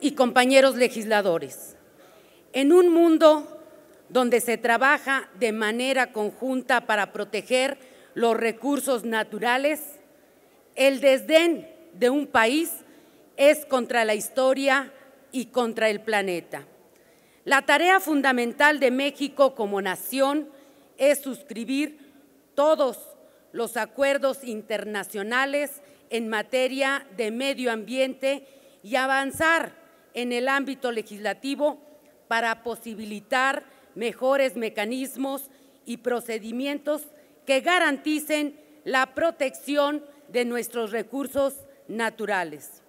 y compañeros legisladores. En un mundo donde se trabaja de manera conjunta para proteger los recursos naturales, el desdén de un país es contra la historia y contra el planeta. La tarea fundamental de México como nación es suscribir todos los acuerdos internacionales en materia de medio ambiente y avanzar en el ámbito legislativo para posibilitar mejores mecanismos y procedimientos que garanticen la protección de nuestros recursos naturales.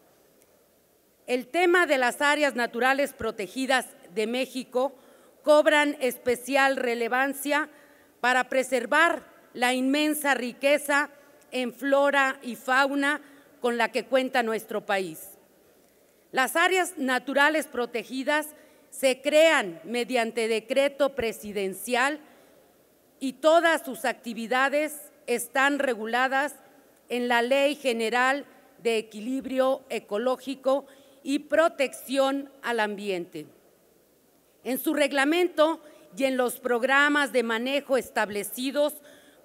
El tema de las áreas naturales protegidas de México cobran especial relevancia para preservar la inmensa riqueza en flora y fauna con la que cuenta nuestro país. Las áreas naturales protegidas se crean mediante decreto presidencial y todas sus actividades están reguladas en la Ley General de Equilibrio Ecológico y Protección al Ambiente. En su reglamento y en los programas de manejo establecidos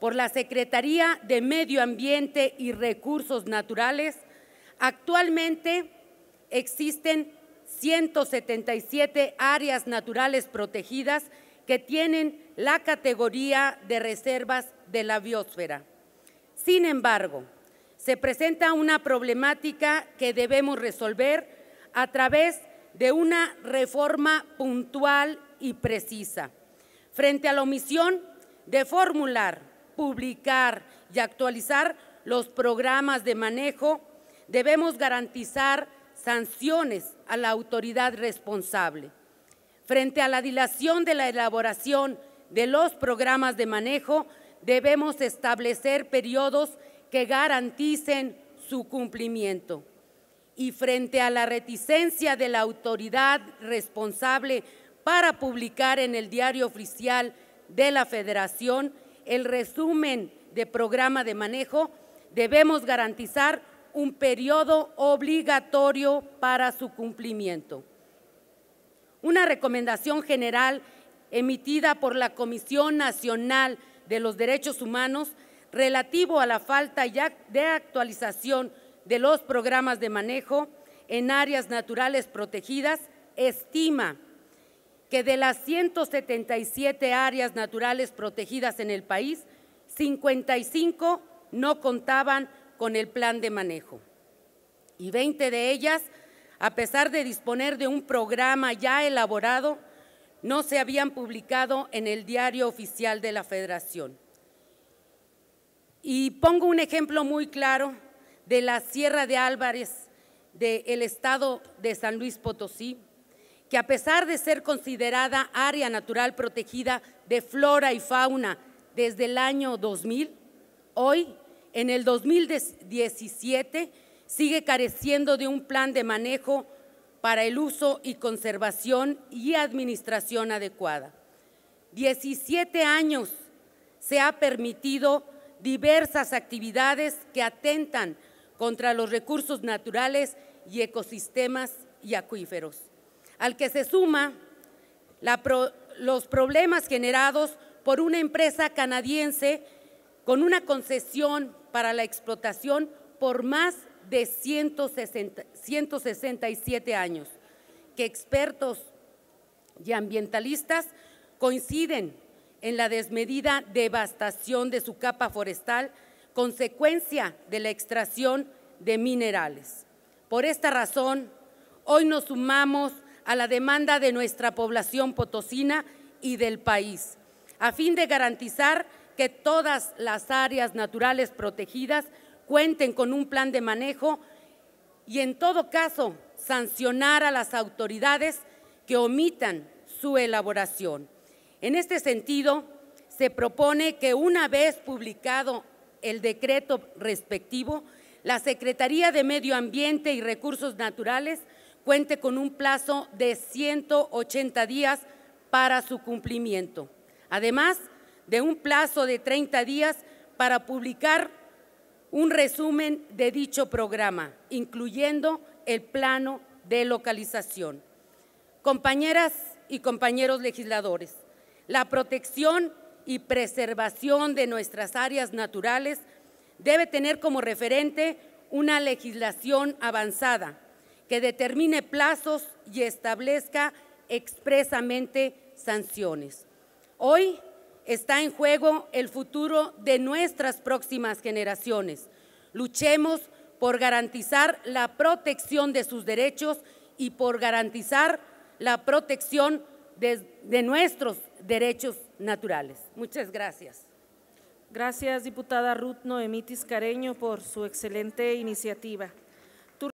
por la Secretaría de Medio Ambiente y Recursos Naturales, actualmente existen 177 áreas naturales protegidas que tienen la categoría de reservas de la biosfera. Sin embargo, se presenta una problemática que debemos resolver a través de una reforma puntual y precisa. Frente a la omisión de formular, publicar y actualizar los programas de manejo, debemos garantizar sanciones a la autoridad responsable. Frente a la dilación de la elaboración de los programas de manejo, debemos establecer periodos que garanticen su cumplimiento. Y frente a la reticencia de la autoridad responsable para publicar en el diario oficial de la Federación el resumen de programa de manejo, debemos garantizar un periodo obligatorio para su cumplimiento. Una recomendación general emitida por la Comisión Nacional de los Derechos Humanos relativo a la falta de actualización de los programas de manejo en áreas naturales protegidas estima que de las 177 áreas naturales protegidas en el país, 55 no contaban con el plan de manejo. Y 20 de ellas, a pesar de disponer de un programa ya elaborado, no se habían publicado en el diario oficial de la Federación. Y pongo un ejemplo muy claro de la Sierra de Álvarez, del estado de San Luis Potosí, que a pesar de ser considerada área natural protegida de flora y fauna desde el año 2000, hoy en el 2017 sigue careciendo de un plan de manejo para el uso y conservación y administración adecuada. 17 años se ha permitido diversas actividades que atentan contra los recursos naturales y ecosistemas y acuíferos, al que se suma los problemas generados por una empresa canadiense con una concesión para la explotación por más de 167 años, que expertos y ambientalistas coinciden en la desmedida devastación de su capa forestal, consecuencia de la extracción de minerales. Por esta razón, hoy nos sumamos a la demanda de nuestra población potosina y del país, a fin de garantizar que todas las áreas naturales protegidas cuenten con un plan de manejo y en todo caso sancionar a las autoridades que omitan su elaboración. En este sentido, se propone que una vez publicado el decreto respectivo, la Secretaría de Medio Ambiente y Recursos Naturales cuente con un plazo de 180 días para su cumplimiento. Además, de un plazo de 30 días para publicar un resumen de dicho programa, incluyendo el plano de localización. Compañeras y compañeros legisladores, la protección y preservación de nuestras áreas naturales debe tener como referente una legislación avanzada que determine plazos y establezca expresamente sanciones. Hoy está en juego el futuro de nuestras próximas generaciones. Luchemos por garantizar la protección de sus derechos y por garantizar la protección de, nuestros derechos naturales. Muchas gracias. Gracias, diputada Ruth Noemitis careño por su excelente iniciativa.